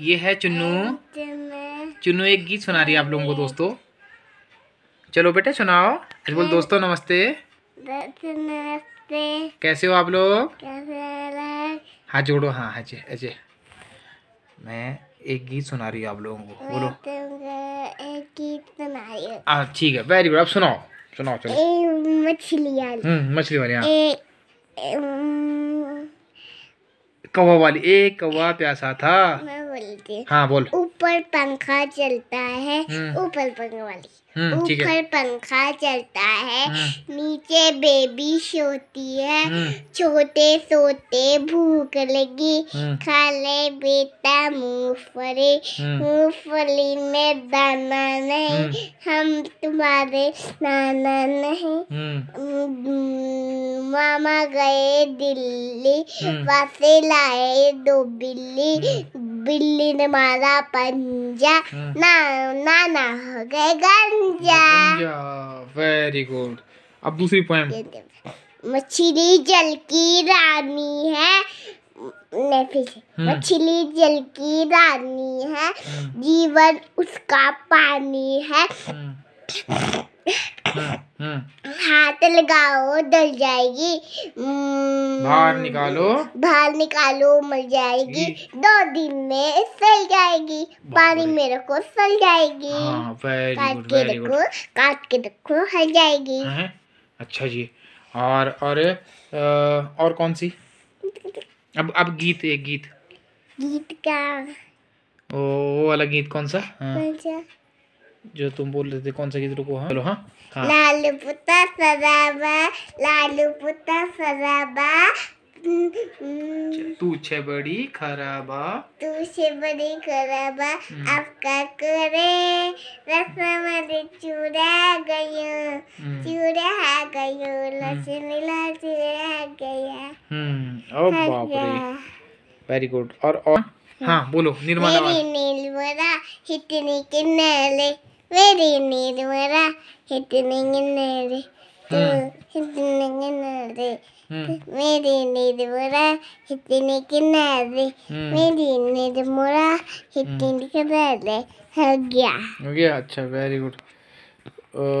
ये है चुन्नू चुन्नू एक गीत सुना रही है आप लोगों को दोस्तों चलो बेटे सुनाओ आज बोल दोस्तों नमस्ते नमस्ते कैसे हो आप लोग हाँ जोड़ो हाँ हाँ जी अजय मैं एक गीत सुना रही हूँ आप लोगों को बोलो एक गीत सुना रही हाँ ठीक है वेरी गुड अब सुनाओ सुनाओ चलो मछली हम्म, मछली वाली हाँ कौवा वाली एक कौवा प्यासा था मैं बोलती हाँ बोल ऊपर पंखा चलता है हम्म। ऊपर पंखा वाली हम्म, ऊपर पंखा चलता है हम्म। नीचे बेबी सोती है छोटे सोते भूख लगी खा ले बेटा मूंगफली मूंगफली में दाना नहीं हम तुम्हारे नाना नहीं मामा गए दिल्ली हम्म। वसे लाए दो बिल्ली हम्म। बिल्ली ने मारा पंजा हम्म। ना ना ना हो गए गंजा वेरी गुड अब दूसरी पोएम मछली जल की रानी है मछली जल की रानी है जीवन उसका पानी है हाँ हाथ लगाओ डल जाएगी हम्म, बाहर निकालो बाहर निकालो मर जाएगी दो दिन में सल जाएगी पानी में रखो सल जाएगी हाँ, काट के रखो काट के रखो हल जाएगी हाँ, हाँ। अच्छा जी और और और कौन सी अब अब गीत एक गीत गीत क्या वो वाला गीत कौन सा कौन सा जो तुम बोल रहे थे कौन सा गीत रुको हाँ चलो हाँ? हाँ लालू पुता सराबा लालू पुता सराबा अच्छा, तू छे बड़ी खराबा तू छे बड़ी खराबा आपका हम्म। करे रसमलाई चूड़ा गयो हम्म। चूड़ा गयो हम्म। लसन लाल चूड़ा गया हम्म ओ बाप रे वेरी गुड और और हाँ बोलो निर्मला मेरी निर्मला इतनी किन्नले വെരി നീരുമറ ഹിറ്റിനിങ്ങനേരി ഹിറ്റിനിങ്ങനേരി വെരി നീരുമറ ഹിറ്റിനിങ്ങനേരി വെരി നീരുമറ ഹിറ്റിനിങ്ങനേരി हो गया हो गया अच्छा वेरी गुड